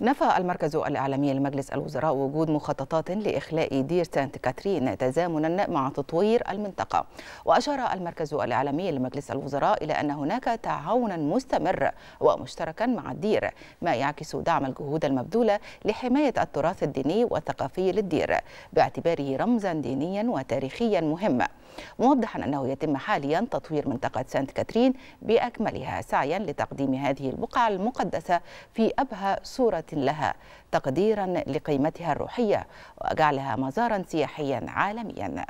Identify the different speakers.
Speaker 1: نفى المركز الإعلامي لمجلس الوزراء وجود مخططات لإخلاء دير سانت كاترين تزامنا مع تطوير المنطقة وأشار المركز الإعلامي لمجلس الوزراء إلى أن هناك تعاونا مستمر ومشتركا مع الدير ما يعكس دعم الجهود المبذولة لحماية التراث الديني والثقافي للدير باعتباره رمزا دينيا وتاريخيا مهما موضحا أنه يتم حاليا تطوير منطقة سانت كاترين بأكملها سعيا لتقديم هذه البقعة المقدسة في أبهى صورة لها تقديرا لقيمتها الروحية وجعلها مزارا سياحيا عالميا